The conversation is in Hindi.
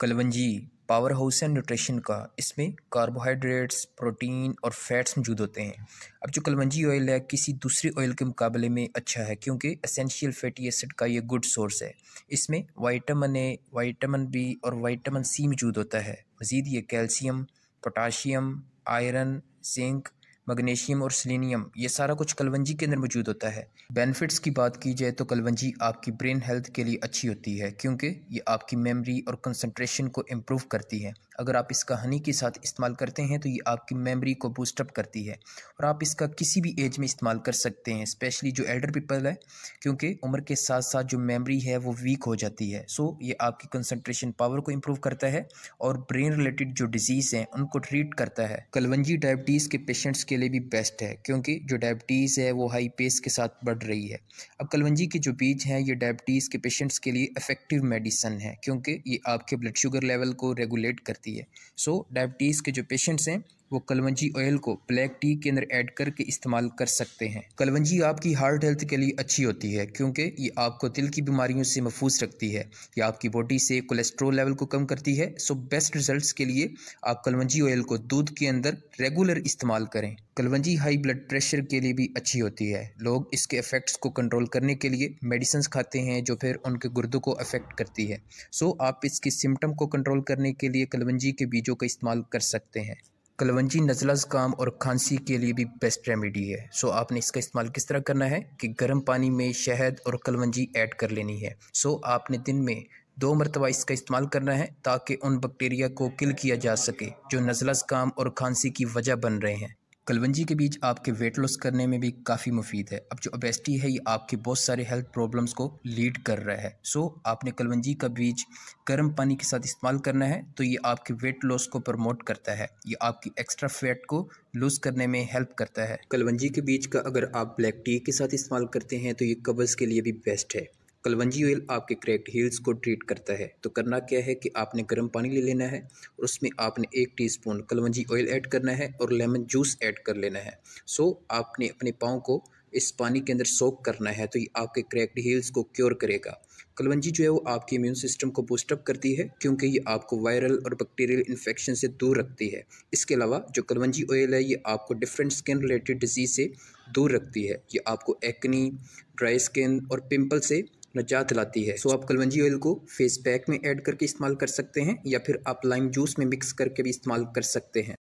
कलवंजी पावर हाउस है न्यूट्रिशन का इसमें कार्बोहाइड्रेट्स प्रोटीन और फैट्स मौजूद होते हैं अब जो कलवंजी ऑयल है किसी दूसरे ऑयल के मुकाबले में अच्छा है क्योंकि असेंशियल फैटी एसिड का ये गुड सोर्स है इसमें वाइटामिन ए वाइटामिन बी और वाइटामिन सी मौजूद होता है मज़ीद ये calcium potassium iron zinc magnesium और सिलीनियम ये सारा कुछ कलवंजी के अंदर मौजूद होता है बेनिफिट्स की बात की जाए तो कलवंजी आपकी ब्रेन हेल्थ के लिए अच्छी होती है क्योंकि ये आपकी मेमोरी और कंसंट्रेशन को इम्प्रूव करती है अगर आप इसका हनी के साथ इस्तेमाल करते हैं तो ये आपकी मेमोरी को बूस्टअप करती है और आप इसका किसी भी एज में इस्तेमाल कर सकते हैं स्पेशली जो एल्डर पीपल है क्योंकि उम्र के साथ साथ जो मेमोरी है वो वीक हो जाती है सो ये आपकी कंसनट्रेशन पावर को इम्प्रूव करता है और ब्रेन रिलेटेड जो डिजीज़ हैं उनको ट्रीट करता है कलवंजी डायबिटीज़ के पेशेंट्स के के लिए भी बेस्ट है क्योंकि जो डायबिटीज़ है वो हाई पेस के साथ बढ़ रही है अब कलवंजी के जो बीज हैं ये डायबिटीज़ के पेशेंट्स के लिए इफ़ेक्टिव मेडिसन है क्योंकि ये आपके ब्लड शुगर लेवल को रेगुलेट करती है सो so, डायबिटीज़ के जो पेशेंट्स हैं वो कलवंजी ऑयल को ब्लैक टी के अंदर ऐड करके इस्तेमाल कर सकते हैं कलवंजी आपकी हार्ट हेल्थ के लिए अच्छी होती है क्योंकि ये आपको दिल की बीमारियों से महफूज रखती है ये आपकी बॉडी से कोलेस्ट्रोल लेवल को कम करती है सो बेस्ट रिजल्ट्स के लिए आप कलवंजी ऑयल को दूध के अंदर रेगुलर इस्तेमाल करें कलवंजी हाई ब्लड प्रेशर के लिए भी अच्छी होती है लोग इसके इफेक्ट्स को कंट्रोल करने के लिए मेडिसिन खाते हैं जो फिर उनके गुर्दों को अफेक्ट करती है सो आप इसके सिम्टम को कंट्रोल करने के लिए कलवंजी के बीजों का इस्तेमाल कर सकते हैं कलवंजी नज़ला ज़ुकाम और खांसी के लिए भी बेस्ट रेमेडी है सो आपने इसका इस्तेमाल किस तरह करना है कि गर्म पानी में शहद और कलवंजी ऐड कर लेनी है सो आपने दिन में दो मरतबा इसका इस्तेमाल करना है ताकि उन बैक्टीरिया को किल किया जा सके जो नज़ला ज़ुकाम और खांसी की वजह बन रहे हैं कलवंजी के बीज आपके वेट लॉस करने में भी काफ़ी मुफीद है अब जो ओबेसिटी है ये आपके बहुत सारे हेल्थ प्रॉब्लम्स को लीड कर रहा है सो आपने कलवंजी का बीज गर्म पानी के साथ इस्तेमाल करना है तो ये आपके वेट लॉस को प्रमोट करता है ये आपकी एक्स्ट्रा फैट को लूज़ करने में हेल्प करता है कलवंजी के बीज का अगर आप ब्लैक टी के साथ इस्तेमाल करते हैं तो ये कब्ज़ के लिए भी बेस्ट है कलवंजी ऑयल आपके क्रैक्ट हील्स को ट्रीट करता है तो करना क्या है कि आपने गर्म पानी ले लेना है और उसमें आपने एक टीस्पून कलवंजी ऑयल ऐड करना है और लेमन जूस ऐड कर लेना है सो आपने अपने पाँव को इस पानी के अंदर सोक करना है तो ये आपके क्रैक्ट हील्स को क्योर करेगा कलवंजी जो है वो आपके इम्यून सिस्टम को बूस्टअप करती है क्योंकि ये आपको वायरल और बैक्टीरियल इन्फेक्शन से दूर रखती है इसके अलावा जो कलवंजी ऑयल है ये आपको डिफरेंट स्किन रिलेटेड डिजीज़ से दूर रखती है ये आपको एक्नी ड्राई स्किन और पिंपल से नजात लाती है सो आप कलवंजी ऑयल को फेस पैक में ऐड करके इस्तेमाल कर सकते हैं या फिर आप लाइम जूस में मिक्स करके भी इस्तेमाल कर सकते हैं